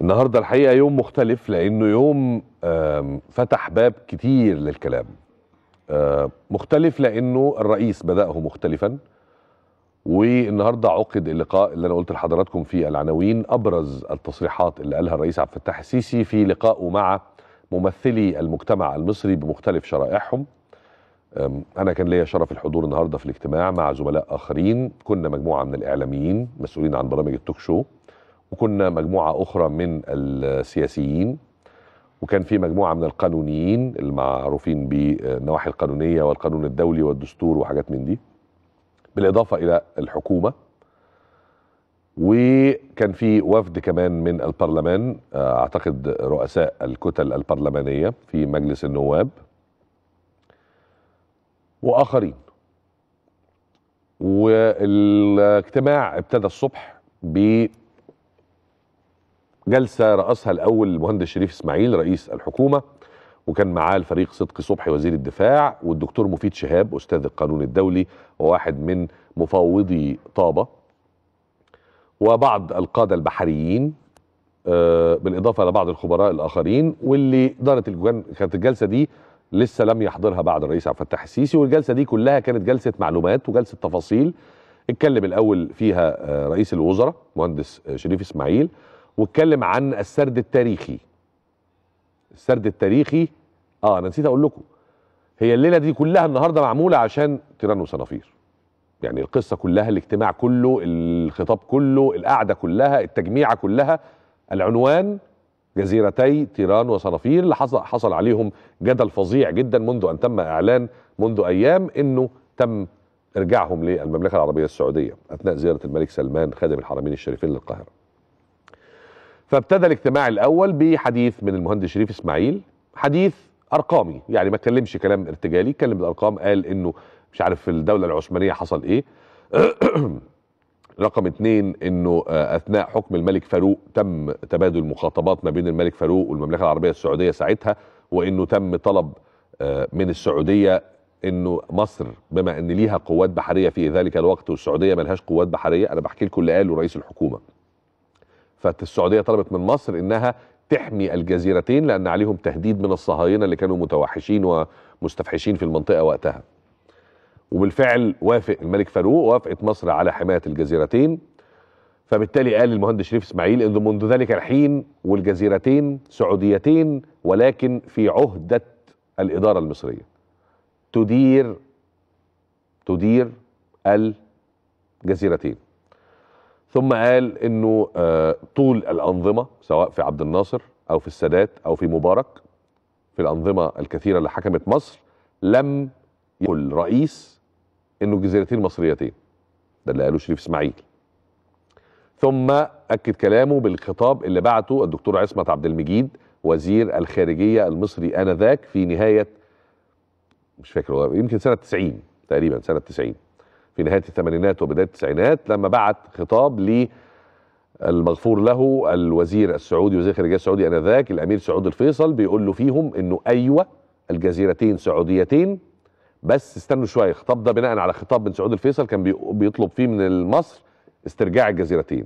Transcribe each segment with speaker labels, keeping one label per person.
Speaker 1: النهارده الحقيقه يوم مختلف لانه يوم فتح باب كتير للكلام مختلف لانه الرئيس بداه مختلفا والنهارده عقد اللقاء اللي انا قلت لحضراتكم فيه العناوين ابرز التصريحات اللي قالها الرئيس عبد الفتاح السيسي في لقائه مع ممثلي المجتمع المصري بمختلف شرائحهم انا كان ليا شرف الحضور النهارده في الاجتماع مع زملاء اخرين كنا مجموعه من الاعلاميين مسؤولين عن برامج التوك شو وكنا مجموعة أخرى من السياسيين وكان في مجموعة من القانونيين المعروفين بالنواحي القانونية والقانون الدولي والدستور وحاجات من دي بالإضافة إلى الحكومة وكان في وفد كمان من البرلمان أعتقد رؤساء الكتل البرلمانية في مجلس النواب وآخرين والاجتماع ابتدى الصبح ب جلسه رأسها الاول المهندس شريف اسماعيل رئيس الحكومه وكان معاه الفريق صدقي صبحي وزير الدفاع والدكتور مفيد شهاب استاذ القانون الدولي وواحد من مفوضي طابه وبعض القاده البحريين آه، بالاضافه لبعض الخبراء الاخرين واللي دارت كانت الجلسه دي لسه لم يحضرها بعد الرئيس عبد الفتاح السيسي والجلسه دي كلها كانت جلسه معلومات وجلسه تفاصيل اتكلم الاول فيها آه، رئيس الوزراء مهندس آه، شريف اسماعيل واتكلم عن السرد التاريخي السرد التاريخي اه انا نسيت اقول لكم هي الليله دي كلها النهارده معموله عشان تيران وصنافير يعني القصه كلها الاجتماع كله الخطاب كله القعده كلها التجميعه كلها العنوان جزيرتي تيران وصنافير اللي حصل عليهم جدل فظيع جدا منذ ان تم اعلان منذ ايام انه تم ارجاعهم للمملكه العربيه السعوديه اثناء زياره الملك سلمان خادم الحرمين الشريفين للقاهره فابتدى الاجتماع الاول بحديث من المهندس شريف اسماعيل حديث ارقامي يعني ما اتكلمش كلام ارتجالي اتكلم بالارقام قال انه مش عارف في الدوله العثمانيه حصل ايه رقم اثنين انه آه، اثناء حكم الملك فاروق تم تبادل مخاطبات ما بين الملك فاروق والمملكه العربيه السعوديه ساعتها وانه تم طلب آه، من السعوديه انه مصر بما ان ليها قوات بحريه في ذلك الوقت والسعوديه ملهاش قوات بحريه انا بحكي لكم اللي قاله رئيس الحكومه فالسعوديه طلبت من مصر انها تحمي الجزيرتين لان عليهم تهديد من الصهاينه اللي كانوا متوحشين ومستفحشين في المنطقه وقتها. وبالفعل وافق الملك فاروق وافقت مصر على حمايه الجزيرتين فبالتالي قال المهندس شريف اسماعيل انه منذ ذلك الحين والجزيرتين سعوديتين ولكن في عهده الاداره المصريه. تدير تدير الجزيرتين. ثم قال انه آه، طول الانظمه سواء في عبد الناصر او في السادات او في مبارك في الانظمه الكثيره اللي حكمت مصر لم يقل رئيس انه الجزيرتين مصريتين ده اللي قاله شريف اسماعيل ثم اكد كلامه بالخطاب اللي بعته الدكتور عصمت عبد المجيد وزير الخارجيه المصري انذاك في نهايه مش فاكر يمكن سنه 90 تقريبا سنه 90 في نهايه الثمانينات وبدايه التسعينات لما بعت خطاب المغفور له الوزير السعودي وزير الخارجيه السعودي انذاك الامير سعود الفيصل بيقول له فيهم انه ايوه الجزيرتين سعوديتين بس استنوا شويه الخطاب ده بناء على خطاب من سعود الفيصل كان بيطلب فيه من مصر استرجاع الجزيرتين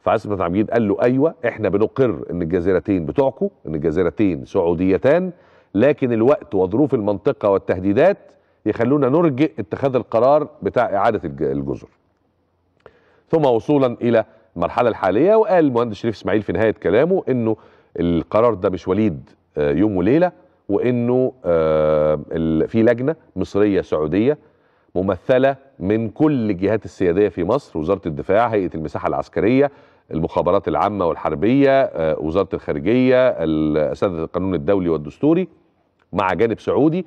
Speaker 1: فعاصم بن عبد قال له ايوه احنا بنقر ان الجزيرتين بتوعكم ان الجزيرتين سعوديتان لكن الوقت وظروف المنطقه والتهديدات يخلونا نرجئ اتخاذ القرار بتاع إعادة الجزر ثم وصولا إلى المرحلة الحالية وقال المهندس شريف إسماعيل في نهاية كلامه أنه القرار ده مش وليد آه، يوم وليلة وأنه آه، في لجنة مصرية سعودية ممثلة من كل الجهات السيادية في مصر وزارة الدفاع هيئة المساحة العسكرية المخابرات العامة والحربية آه، وزارة الخارجية أساتذة القانون الدولي والدستوري مع جانب سعودي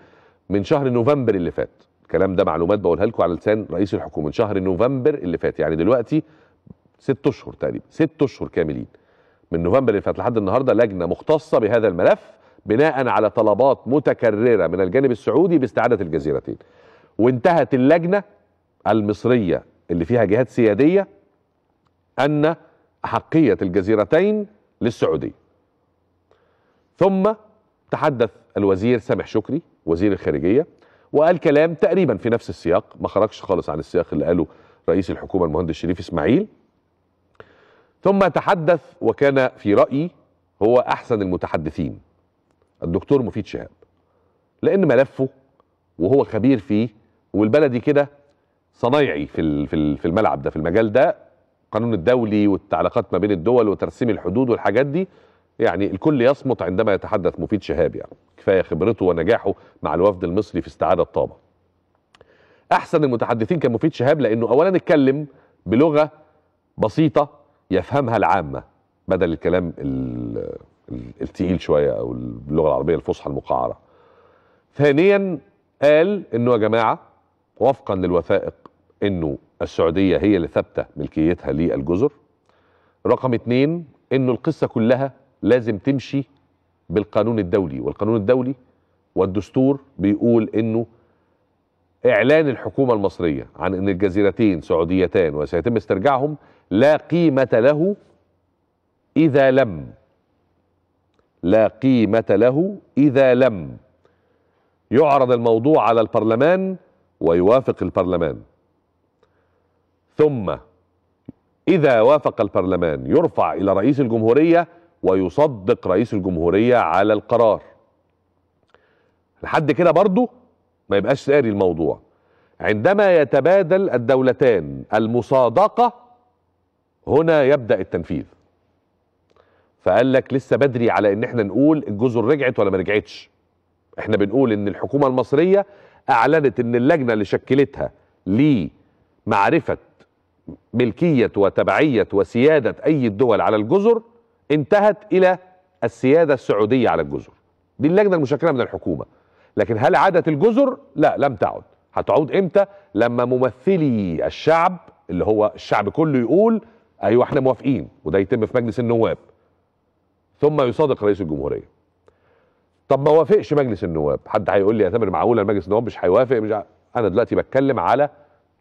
Speaker 1: من شهر نوفمبر اللي فات الكلام ده معلومات بقولها لكم على لسان رئيس الحكومه من شهر نوفمبر اللي فات يعني دلوقتي ست اشهر تقريبا ست اشهر كاملين من نوفمبر اللي فات لحد النهارده لجنه مختصه بهذا الملف بناء على طلبات متكرره من الجانب السعودي باستعاده الجزيرتين وانتهت اللجنه المصريه اللي فيها جهات سياديه ان احقيه الجزيرتين للسعوديه ثم تحدث الوزير سامح شكري وزير الخارجيه وقال كلام تقريبا في نفس السياق ما خرجش خالص عن السياق اللي قاله رئيس الحكومه المهندس شريف اسماعيل ثم تحدث وكان في رايي هو احسن المتحدثين الدكتور مفيد شهاب لان ملفه وهو خبير فيه والبلدي كده صنايعي في في الملعب ده في المجال ده القانون الدولي والتعلاقات ما بين الدول وترسيم الحدود والحاجات دي يعني الكل يصمت عندما يتحدث مفيد شهاب يعني كفايه خبرته ونجاحه مع الوفد المصري في استعاده طابه. احسن المتحدثين كان مفيد شهاب لانه اولا اتكلم بلغه بسيطه يفهمها العامه بدل الكلام التقيل شويه او اللغه العربيه الفصحى المقعره. ثانيا قال انه يا جماعه وفقا للوثائق انه السعوديه هي اللي ثابته ملكيتها للجزر. رقم اثنين انه القصه كلها لازم تمشي بالقانون الدولي والقانون الدولي والدستور بيقول انه اعلان الحكومه المصريه عن ان الجزيرتين سعوديتان وسيتم استرجاعهم لا قيمه له اذا لم لا قيمه له اذا لم يعرض الموضوع على البرلمان ويوافق البرلمان ثم اذا وافق البرلمان يرفع الى رئيس الجمهوريه ويصدق رئيس الجمهورية على القرار لحد كده برضو ما يبقاش ساري الموضوع عندما يتبادل الدولتان المصادقة هنا يبدأ التنفيذ فقال لك لسه بدري على ان احنا نقول الجزر رجعت ولا ما رجعتش احنا بنقول ان الحكومة المصرية اعلنت ان اللجنة اللي شكلتها لمعرفة ملكية وتبعية وسيادة اي الدول على الجزر انتهت الى السياده السعوديه على الجزر دي اللجنه المشكله من الحكومه لكن هل عادت الجزر لا لم تعد هتعود امتى لما ممثلي الشعب اللي هو الشعب كله يقول ايوه احنا موافقين وده يتم في مجلس النواب ثم يصادق رئيس الجمهوريه طب ما وافقش مجلس النواب حد هيقول لي يا تامر معقوله مجلس النواب مش هيوافق مش ع... انا دلوقتي بتكلم على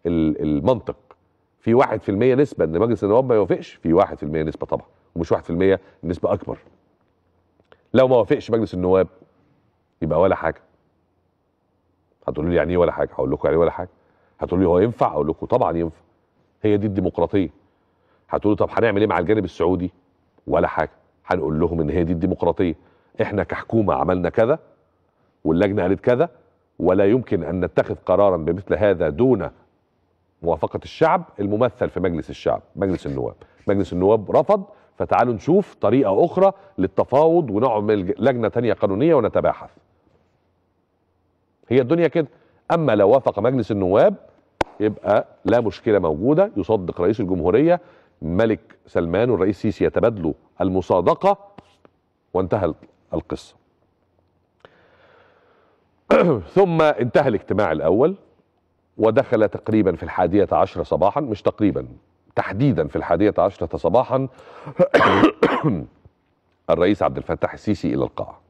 Speaker 1: المنطق في 1% نسبه ان مجلس النواب ما يوافقش في 1% نسبه طبعا ومش 1% نسبه اكبر لو ما وافقش مجلس النواب يبقى ولا حاجه هتقولوا لي يعني ايه ولا حاجه هقول لكم يعني إيه ولا حاجه هتقولوا لي هو ينفع اقول لكم طبعا ينفع هي دي الديمقراطيه هتقولوا طب هنعمل ايه مع الجانب السعودي ولا حاجه هنقول لهم ان هي دي الديمقراطيه احنا كحكومه عملنا كذا واللجنه قالت كذا ولا يمكن ان نتخذ قرارا بمثل هذا دون موافقه الشعب الممثل في مجلس الشعب مجلس النواب مجلس النواب رفض فتعالوا نشوف طريقه اخرى للتفاوض ونعمل لجنه تانية قانونيه ونتباحث هي الدنيا كده اما لو وافق مجلس النواب يبقى لا مشكله موجوده يصدق رئيس الجمهوريه الملك سلمان والرئيس سيسي يتبادلوا المصادقه وانتهى القصه ثم انتهى الاجتماع الاول ودخل تقريبا في الحادية عشرة صباحا مش تقريبا تحديدا في الحادية عشرة صباحا الرئيس عبد الفتاح السيسي إلى القاعة